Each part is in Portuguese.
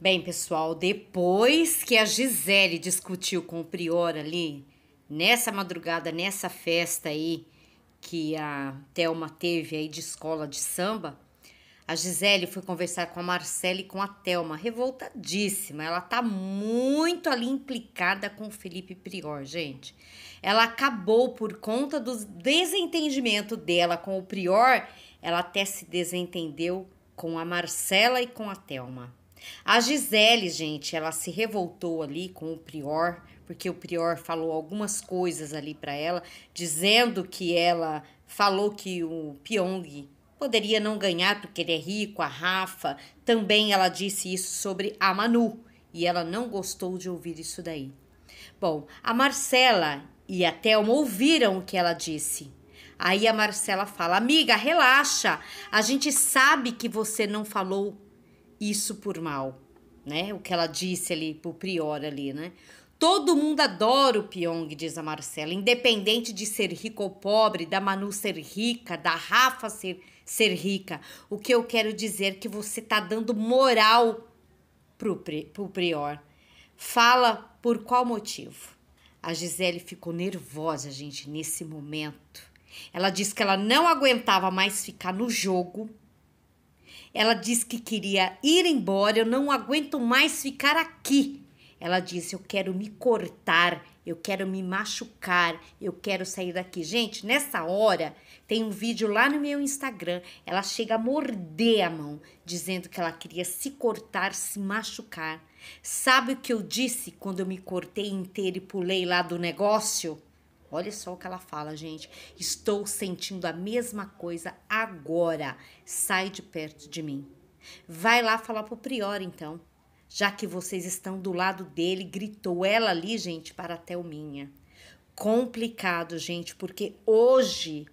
Bem, pessoal, depois que a Gisele discutiu com o Prior ali, nessa madrugada, nessa festa aí que a Thelma teve aí de escola de samba, a Gisele foi conversar com a Marcela e com a Thelma, revoltadíssima. Ela tá muito ali implicada com o Felipe Prior, gente. Ela acabou por conta do desentendimento dela com o Prior, ela até se desentendeu com a Marcela e com a Thelma. A Gisele, gente, ela se revoltou ali com o prior, porque o prior falou algumas coisas ali para ela, dizendo que ela falou que o Pyong poderia não ganhar porque ele é rico, a Rafa. Também ela disse isso sobre a Manu e ela não gostou de ouvir isso daí. Bom, a Marcela e a Thelma ouviram o que ela disse. Aí a Marcela fala: Amiga, relaxa, a gente sabe que você não falou isso por mal, né? O que ela disse ali pro prior ali, né? Todo mundo adora o Pyong, diz a Marcela, independente de ser rico ou pobre, da Manu ser rica, da Rafa ser, ser rica. O que eu quero dizer é que você tá dando moral pro, pro prior. Fala por qual motivo. A Gisele ficou nervosa, gente, nesse momento. Ela disse que ela não aguentava mais ficar no jogo ela disse que queria ir embora, eu não aguento mais ficar aqui. Ela disse: Eu quero me cortar, eu quero me machucar, eu quero sair daqui. Gente, nessa hora, tem um vídeo lá no meu Instagram. Ela chega a morder a mão, dizendo que ela queria se cortar, se machucar. Sabe o que eu disse quando eu me cortei inteira e pulei lá do negócio? Olha só o que ela fala, gente. Estou sentindo a mesma coisa agora. Sai de perto de mim. Vai lá falar pro prior, então. Já que vocês estão do lado dele, gritou ela ali, gente, para a Thelminha. Complicado, gente, porque hoje,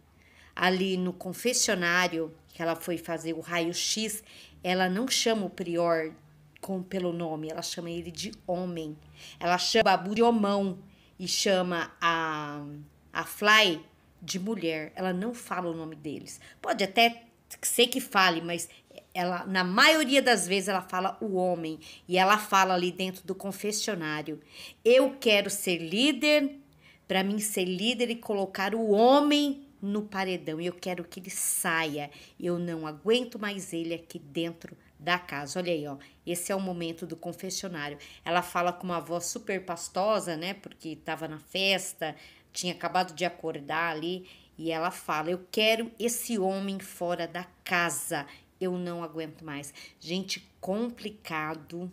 ali no confessionário, que ela foi fazer o raio-x, ela não chama o prior com, pelo nome, ela chama ele de homem. Ela chama o babu de homão e chama a, a Fly de mulher. Ela não fala o nome deles. Pode até ser que fale, mas ela na maioria das vezes ela fala o homem e ela fala ali dentro do confessionário. Eu quero ser líder, para mim ser líder e colocar o homem no paredão. Eu quero que ele saia. Eu não aguento mais ele aqui dentro da casa. Olha aí, ó. Esse é o momento do confessionário. Ela fala com uma voz super pastosa, né? Porque estava na festa, tinha acabado de acordar ali, e ela fala: "Eu quero esse homem fora da casa. Eu não aguento mais". Gente, complicado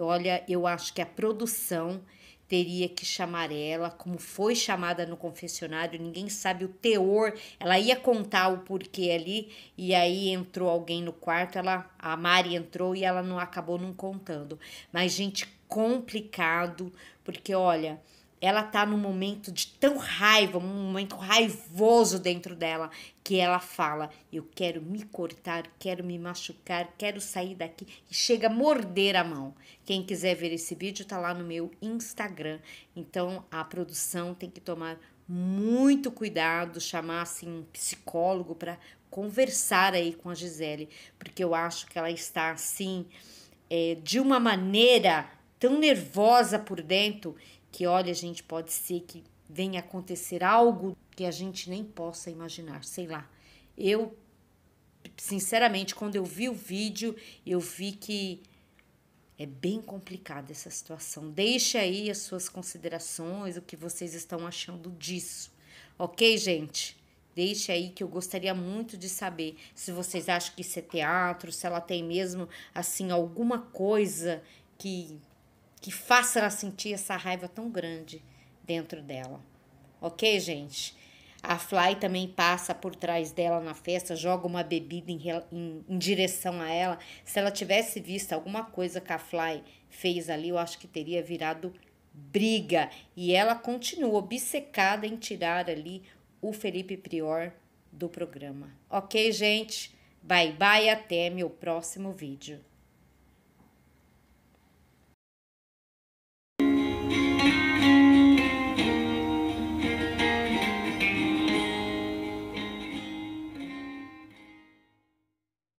Olha, eu acho que a produção teria que chamar ela, como foi chamada no confessionário, ninguém sabe o teor. Ela ia contar o porquê ali, e aí entrou alguém no quarto, ela, a Mari entrou e ela não acabou não contando. Mas gente complicado, porque olha, ela tá num momento de tão raiva, um momento raivoso dentro dela, que ela fala: Eu quero me cortar, quero me machucar, quero sair daqui. E chega a morder a mão. Quem quiser ver esse vídeo, tá lá no meu Instagram. Então a produção tem que tomar muito cuidado, chamar assim um psicólogo para conversar aí com a Gisele, porque eu acho que ela está assim, é, de uma maneira tão nervosa por dentro que olha, a gente, pode ser que venha acontecer algo que a gente nem possa imaginar, sei lá. Eu sinceramente, quando eu vi o vídeo, eu vi que é bem complicada essa situação. Deixe aí as suas considerações, o que vocês estão achando disso. OK, gente? Deixe aí que eu gostaria muito de saber se vocês acham que isso é teatro, se ela tem mesmo assim alguma coisa que que faça ela sentir essa raiva tão grande dentro dela. Ok, gente? A Fly também passa por trás dela na festa, joga uma bebida em, em, em, direção a ela. Se ela tivesse visto alguma coisa que a Fly fez ali, eu acho que teria virado briga. E ela continua obcecada em tirar ali o Felipe Prior do programa. Ok, gente? Bye bye, até meu próximo vídeo.